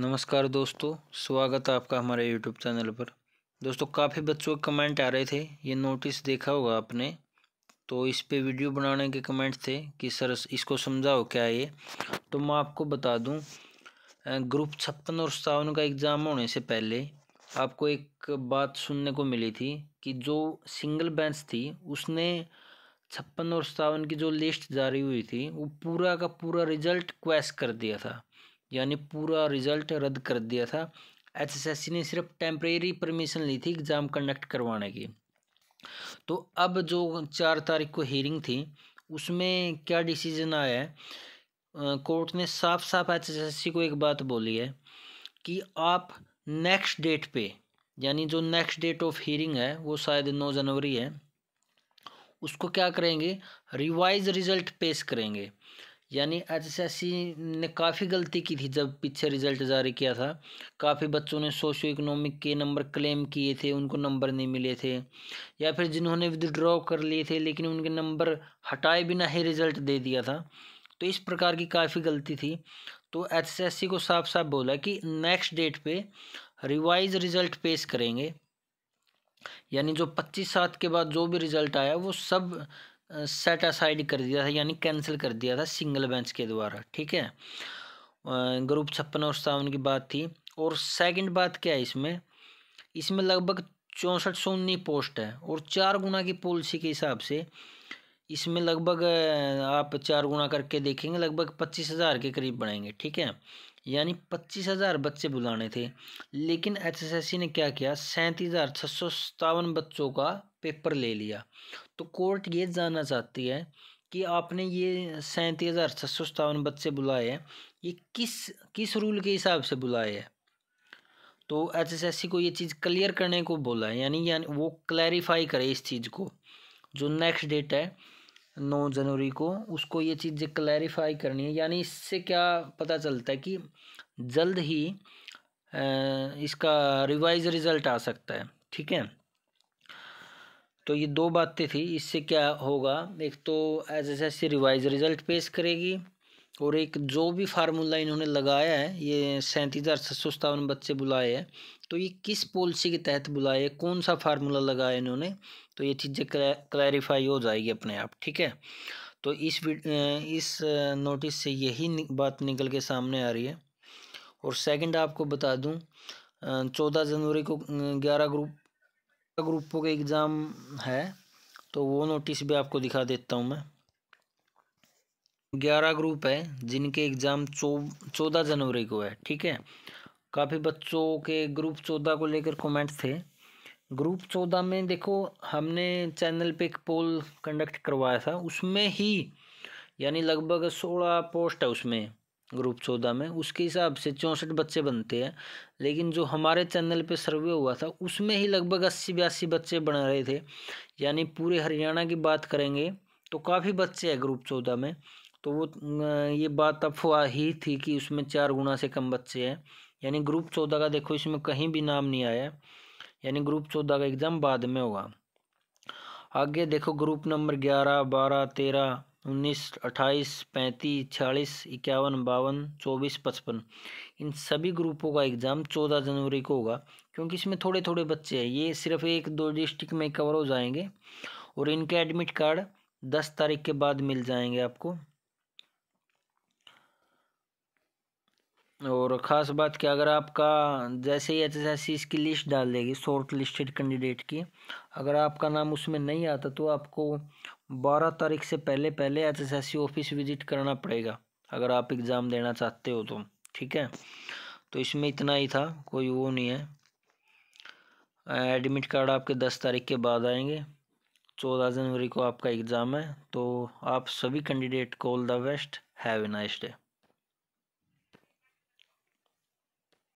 नमस्कार दोस्तों स्वागत है आपका हमारे यूट्यूब चैनल पर दोस्तों काफ़ी बच्चों के कमेंट आ रहे थे ये नोटिस देखा होगा आपने तो इस पे वीडियो बनाने के कमेंट थे कि सर इसको समझाओ क्या ये तो मैं आपको बता दूं ग्रुप छप्पन और सतावन का एग्ज़ाम होने से पहले आपको एक बात सुनने को मिली थी कि जो सिंगल बेंच थी उसने छप्पन और सतावन की जो लिस्ट जारी हुई थी वो पूरा का पूरा रिजल्ट क्वेश कर दिया था यानी पूरा रिजल्ट रद्द कर दिया था एचएसएससी ने सिर्फ टेम्परेरी परमिशन ली थी एग्ज़ाम कंडक्ट करवाने की तो अब जो चार तारीख को हियरिंग थी उसमें क्या डिसीजन आया है कोर्ट ने साफ साफ एचएसएससी को एक बात बोली है कि आप नेक्स्ट डेट पे यानी जो नेक्स्ट डेट ऑफ हियरिंग है वो शायद नौ जनवरी है उसको क्या करेंगे रिवाइज रिजल्ट पेश करेंगे यानी सी ने काफ़ी गलती की थी जब पीछे रिजल्ट जारी किया था काफ़ी बच्चों ने सोशो इकोनॉमिक के नंबर क्लेम किए थे उनको नंबर नहीं मिले थे या फिर जिन्होंने विदड्रॉ कर लिए थे लेकिन उनके नंबर हटाए बिना ही रिजल्ट दे दिया था तो इस प्रकार की काफ़ी गलती थी तो सी को साफ साफ बोला कि नेक्स्ट डेट पर रिवाइज रिजल्ट पेश करेंगे यानी जो पच्चीस सात के बाद जो भी रिजल्ट आया वो सब सेट असाइड कर दिया था यानी कैंसिल कर दिया था सिंगल बेंच के द्वारा ठीक है ग्रुप छप्पन और सतावन की बात थी और सेकंड बात क्या है इसमें इसमें लगभग चौंसठ सौ उन्नीस पोस्ट है और चार गुना की पॉलिसी के हिसाब से इसमें लगभग आप चार गुना करके देखेंगे लगभग पच्चीस हज़ार के करीब बढ़ेंगे ठीक है यानी पच्चीस हज़ार बच्चे बुलाने थे लेकिन एचएसएससी ने क्या किया सैंतीस हज़ार छः सौ सतावन बच्चों का पेपर ले लिया तो कोर्ट ये जानना चाहती है कि आपने ये सैंतीस हज़ार छः सौ सतावन बच्चे बुलाए हैं ये किस किस रूल के हिसाब से बुलाए हैं तो एचएसएससी को ये चीज़ क्लियर करने को बोला है यानी यानी वो क्लैरिफाई करे इस चीज़ को जो नेक्स्ट डेट है नौ जनवरी को उसको ये चीज़ें क्लैरिफाई करनी है यानी इससे क्या पता चलता है कि जल्द ही इसका रिवाइज रिज़ल्ट आ सकता है ठीक है तो ये दो बातें थी इससे क्या होगा एक तो S S S C revise result पेश करेगी और एक जो भी फार्मूला इन्होंने लगाया है ये सैंतीस हज़ार छः सौ सतावन बच्चे बुलाए हैं तो ये किस पॉलिसी के तहत बुलाए है कौन सा फार्मूला लगाया इन्होंने तो ये चीज़ें क्लैरिफाई हो जाएगी अपने आप ठीक है तो इस इस नोटिस से यही बात निकल के सामने आ रही है और सेकंड आपको बता दूं चौदह जनवरी को ग्यारह ग्रुप ग्रुपों के एग्ज़ाम है तो वो नोटिस भी आपको दिखा देता हूँ मैं ग्यारह ग्रुप है जिनके एग्ज़ाम चौ चौदह जनवरी को है ठीक है काफ़ी बच्चों के ग्रुप चौदह को लेकर कमेंट्स थे ग्रुप चौदह में देखो हमने चैनल पे एक पोल कंडक्ट करवाया था उसमें ही यानी लगभग सोलह पोस्ट है उसमें ग्रुप चौदह में उसके हिसाब से चौंसठ बच्चे बनते हैं लेकिन जो हमारे चैनल पे सर्वे हुआ था उसमें ही लगभग अस्सी बयासी बच्चे बन रहे थे यानी पूरे हरियाणा की बात करेंगे तो काफ़ी बच्चे हैं ग्रुप चौदह में तो वो ये बात अफवाह ही थी कि उसमें चार गुना से कम बच्चे हैं यानी ग्रुप चौदह का देखो इसमें कहीं भी नाम नहीं आया यानी ग्रुप चौदह का एग्ज़ाम बाद में होगा आगे देखो ग्रुप नंबर ग्यारह बारह तेरह उन्नीस अट्ठाईस पैंतीस छियालीस इक्यावन बावन चौबीस पचपन इन सभी ग्रुपों का एग्ज़ाम चौदह जनवरी को होगा क्योंकि इसमें थोड़े थोड़े बच्चे हैं ये सिर्फ एक दो डिस्ट्रिक्ट में कवर हो जाएंगे और इनके एडमिट कार्ड दस तारीख के बाद मिल जाएंगे आपको और ख़ास बात कि अगर आपका जैसे ही एच एस एस इसकी लिस्ट डाल देगी शॉर्ट लिस्टेड कैंडिडेट की अगर आपका नाम उसमें नहीं आता तो आपको बारह तारीख से पहले पहले एच एस ऑफिस विजिट करना पड़ेगा अगर आप एग्ज़ाम देना चाहते हो तो ठीक है तो इसमें इतना ही था कोई वो नहीं है एडमिट कार्ड आपके दस तारीख के बाद आएंगे चौदह जनवरी को आपका एग्ज़ाम है तो आप सभी कैंडिडेट को all the best have a nice day